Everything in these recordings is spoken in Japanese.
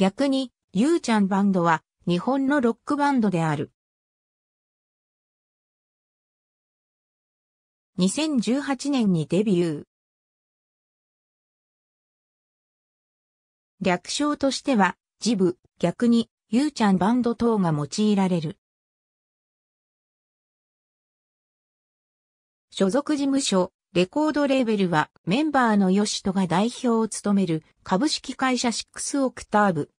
逆に、ゆうちゃんバンドは日本のロックバンドである。2018年にデビュー。略称としては、ジブ、逆に、ゆうちゃんバンド等が用いられる。所属事務所、レコードレーベルはメンバーのシトが代表を務める株式会社シックスオクターブ。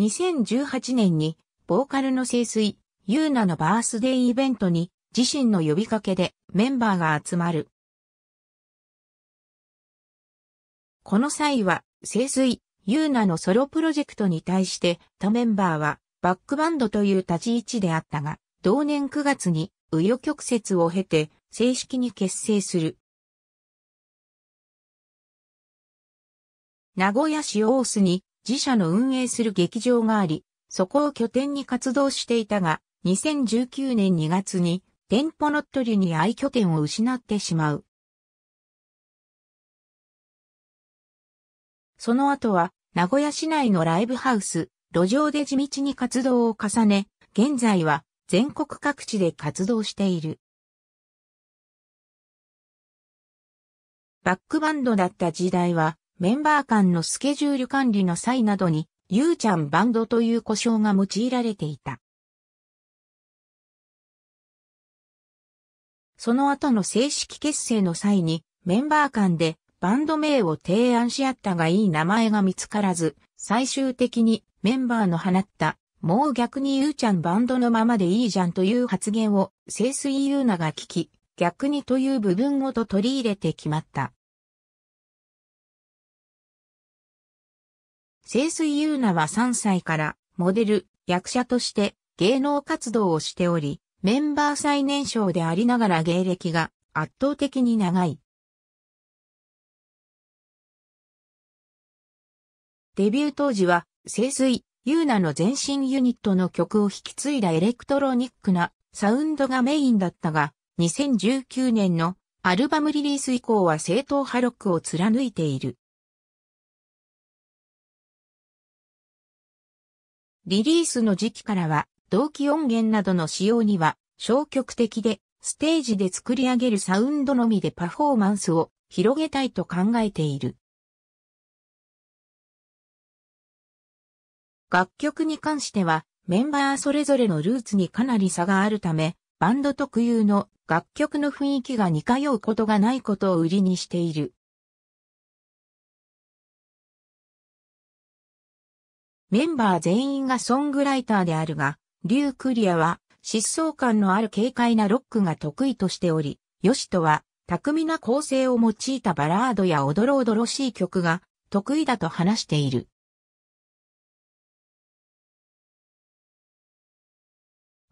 2018年にボーカルの清水、ユーナのバースデーイベントに自身の呼びかけでメンバーが集まる。この際は清水、ユーナのソロプロジェクトに対して他メンバーはバックバンドという立ち位置であったが、同年9月に紆余曲折を経て、正式に結成する。名古屋市大須に自社の運営する劇場があり、そこを拠点に活動していたが、2019年2月に店舗乗っ取りに愛拠点を失ってしまう。その後は、名古屋市内のライブハウス、路上で地道に活動を重ね、現在は全国各地で活動している。バックバンドだった時代は、メンバー間のスケジュール管理の際などに、ゆうちゃんバンドという呼称が用いられていた。その後の正式結成の際に、メンバー間でバンド名を提案し合ったがいい名前が見つからず、最終的にメンバーの放ったもう逆にゆうちゃんバンドのままでいいじゃんという発言を、清水優奈が聞き、逆にという部分ごと取り入れて決まった。清水優奈は3歳からモデル、役者として芸能活動をしており、メンバー最年少でありながら芸歴が圧倒的に長い。デビュー当時は、清水、ユーナの前身ユニットの曲を引き継いだエレクトロニックなサウンドがメインだったが、2019年のアルバムリリース以降は正統派ロックを貫いている。リリースの時期からは、同期音源などの使用には消極的で、ステージで作り上げるサウンドのみでパフォーマンスを広げたいと考えている。楽曲に関しては、メンバーそれぞれのルーツにかなり差があるため、バンド特有の楽曲の雰囲気が似通うことがないことを売りにしている。メンバー全員がソングライターであるが、リュウ・クリアは疾走感のある軽快なロックが得意としており、ヨシトは巧みな構成を用いたバラードやおどろおどろしい曲が得意だと話している。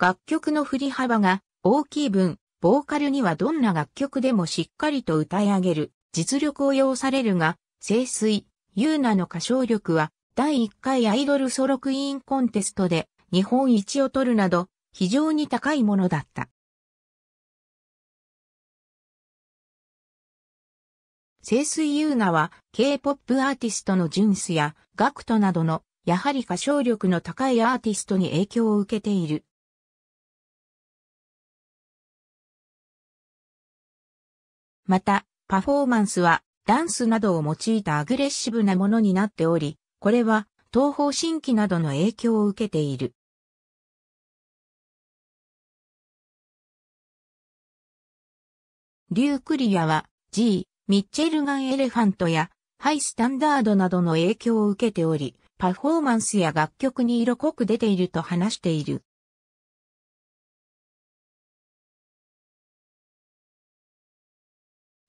楽曲の振り幅が大きい分、ボーカルにはどんな楽曲でもしっかりと歌い上げる実力を要されるが、清水、優奈の歌唱力は第1回アイドルソロクイーンコンテストで日本一を取るなど非常に高いものだった。清水優奈は K-POP アーティストのジュンスやガクトなどのやはり歌唱力の高いアーティストに影響を受けている。また、パフォーマンスは、ダンスなどを用いたアグレッシブなものになっており、これは、東方神起などの影響を受けている。リュークリアは、G、ミッチェルガン・エレファントや、ハイスタンダードなどの影響を受けており、パフォーマンスや楽曲に色濃く出ていると話している。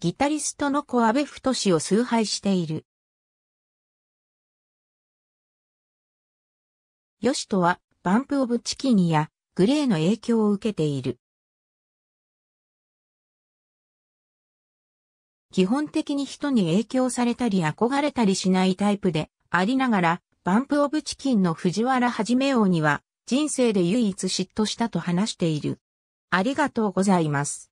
ギタリストの小安フ太氏を崇拝している。ヨシトは、バンプオブチキンや、グレーの影響を受けている。基本的に人に影響されたり憧れたりしないタイプでありながら、バンプオブチキンの藤原はじめ王には人生で唯一嫉妬したと話している。ありがとうございます。